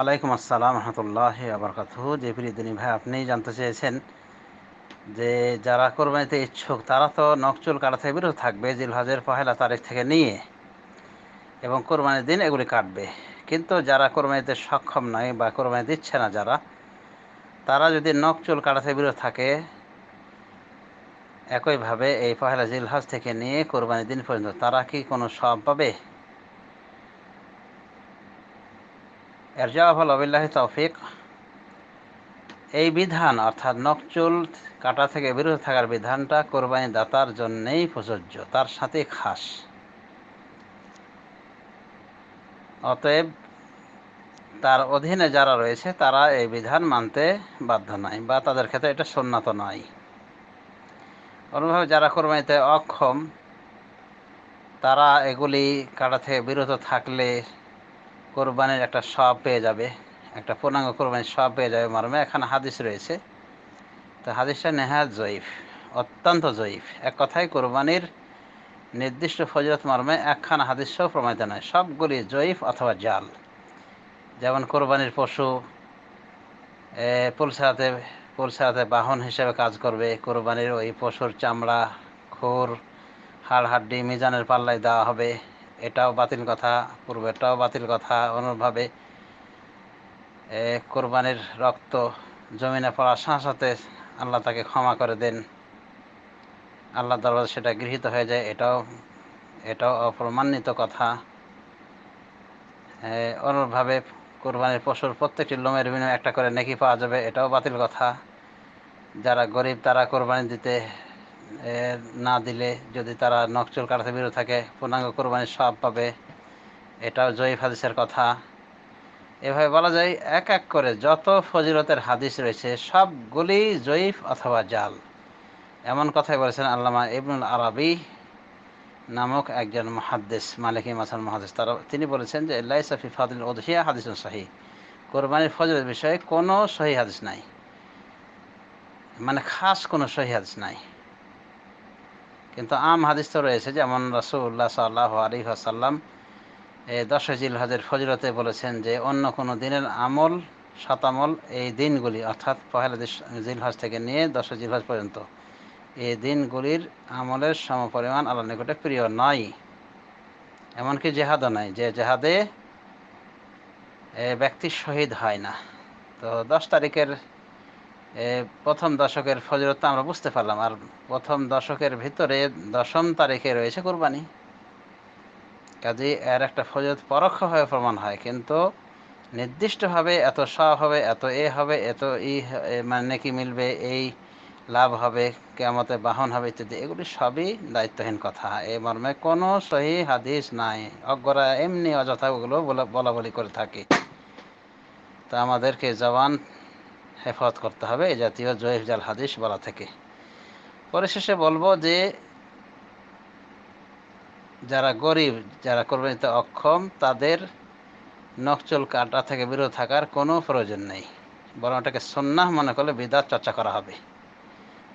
ওয়ালাইকুম আসসালাম রহমতুল্লাহ আবরকাত যে প্রিয়দিনী ভাই আপনি জানতে চেয়েছেন যে যারা কোরবানিতে ইচ্ছুক তারা তো নকচুল কাটা থেকে বিরত থাকবে জিলহাজের পহেলা তারিখ থেকে নিয়ে এবং কোরবানির দিন এগুলি কাটবে কিন্তু যারা কোরবানিতে সক্ষম নয় বা কোরবানি দিচ্ছে না যারা তারা যদি নকচুল কাটা থেকে বিরত থাকে একইভাবে এই পহেলা জিলহাজ থেকে নিয়ে কোরবানির দিন পর্যন্ত তারা কি কোনো সব পাবে অবিল্লাহ তৌফিক এই বিধান অর্থাৎ নকচুল কাটা থেকে বিরত থাকার বিধানটা কোরবানি দাতার জন্যেই প্রযোজ্য তার সাথে খাস অতএব তার অধীনে যারা রয়েছে তারা এই বিধান মানতে বাধ্য নয় বা তাদের ক্ষেত্রে এটা সন্ন্যত নয় অনুভব যারা কোরবানিতে অক্ষম তারা এগুলি কাটা থেকে বিরত থাকলে কোরবানির একটা সব পেয়ে যাবে একটা পূর্ণাঙ্গ কোরবানির সব পেয়ে যাবে মর্মে এখানে হাদিস রয়েছে তো হাদিসটা নেহাত জয়ীফ অত্যন্ত জয়ীফ এক কথায় কোরবানির নির্দিষ্ট ফজরত মর্মে একখানা হাদিস প্রমাণিত নয় সবগুলি জয়ীফ অথবা জাল যেমন কোরবানির পশু পুলসাতে পুলসাতে বাহন হিসেবে কাজ করবে কোরবানির ওই পশুর চামড়া খুর হাড় হাড্ডি মিজানের পাল্লায় দেওয়া হবে এটাও বাতিল কথা পূর্বেরটাও বাতিল কথা অনুরূপভাবে কোরবানির রক্ত জমিনে পড়ার সাথে সাথে আল্লাহ তাকে ক্ষমা করে দেন আল্লাহ দরবার সেটা গৃহীত হয়ে যায় এটাও এটাও অপ্রমাণিত কথা অনুরূপভাবে কোরবানির পশুর প্রত্যেকটি লোমের বিনিময়ে একটা করে নেকি পাওয়া যাবে এটাও বাতিল কথা যারা গরিব তারা কোরবানি দিতে না দিলে যদি তারা নকচুল কাটাতে বিরত থাকে পূর্ণাঙ্গ কোরবানি সব পাবে এটাও জয়ীফ হাদিসের কথা এভাবে বলা যায় এক এক করে যত ফজিলতের হাদিস রয়েছে সবগুলি জয়ীফ অথবা জাল এমন কথাই বলেছেন আল্লামা ইবনুল আরবি নামক একজন মহাদ্দেস মালিকী মাসান মহাদেশ তারা তিনি বলেছেন যে সাফি ফাদিল ওদহিয়া হাদিস শাহী কোরবানির ফজরের বিষয়ে কোনো সহি হাদিস নাই মানে খাস কোনো সহি হাদিস নাই কিন্তু আম হাদিস তো রয়েছে যেমন রাসুল্লাহ সাল্লাহ আলী আসাল্লাম এই দশ জিল হজের ফজরতে বলেছেন যে অন্য কোনো দিনের আমল সাতামল এই দিনগুলি অর্থাৎ পহেলা জিলহজ থেকে নিয়ে দশ জিলহাজ পর্যন্ত এই দিনগুলির আমলের সমপরিমাণ আল্লাহ নিকটে প্রিয় নয় এমনকি জেহাদও নয় যে জেহাদে ব্যক্তি শহীদ হয় না তো দশ তারিখের প্রথম দশকের ফজরত আমরা বুঝতে পারলাম আর প্রথম দশকের ভিতরে দশম তারিখে রয়েছে কোরবানি কাজে এর একটা ফজরত পরোক্ষভাবে প্রমাণ হয় কিন্তু নির্দিষ্টভাবে এত স হবে এত এ হবে এত ই মানে কি মিলবে এই লাভ হবে কেমতে বাহন হবে ইত্যাদি এগুলি সবই দায়িত্বহীন কথা এ মর্মে কোনো সহি হাদিস নাই অজ্ঞরা এমনি অযথা ওগুলো বলা বলি করে থাকে তা আমাদেরকে জবান হেফাজত করতে হবে এ জাতীয় জয়েফ জাল হাদিস বলা থেকে পরিশেষে বলবো যে যারা গরিব যারা কোরবানিতে অক্ষম তাদের নকচল কাটা থেকে বিরত থাকার কোনো প্রয়োজন নেই বরং এটাকে সন্ন্যাহ মনে করলে বিদাত চর্চা করা হবে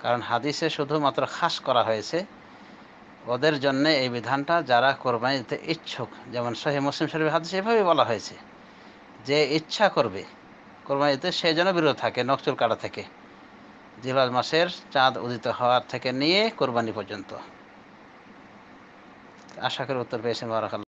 কারণ হাদিসে শুধুমাত্র খাস করা হয়েছে ওদের জন্যে এই বিধানটা যারা কোরবানি দিতে ইচ্ছুক যেমন শহীদ মুসলিম শরীফ হাদিস এভাবেই বলা হয়েছে যে ইচ্ছা করবে কোরবানিতে সেই জন্য বিরত থাকে নকচুল কাটা থেকে জিলাজ মাসের চাঁদ উদিত হওয়ার থেকে নিয়ে কোরবানি পর্যন্ত আশা করি উত্তর পেয়েছেন বারাকাল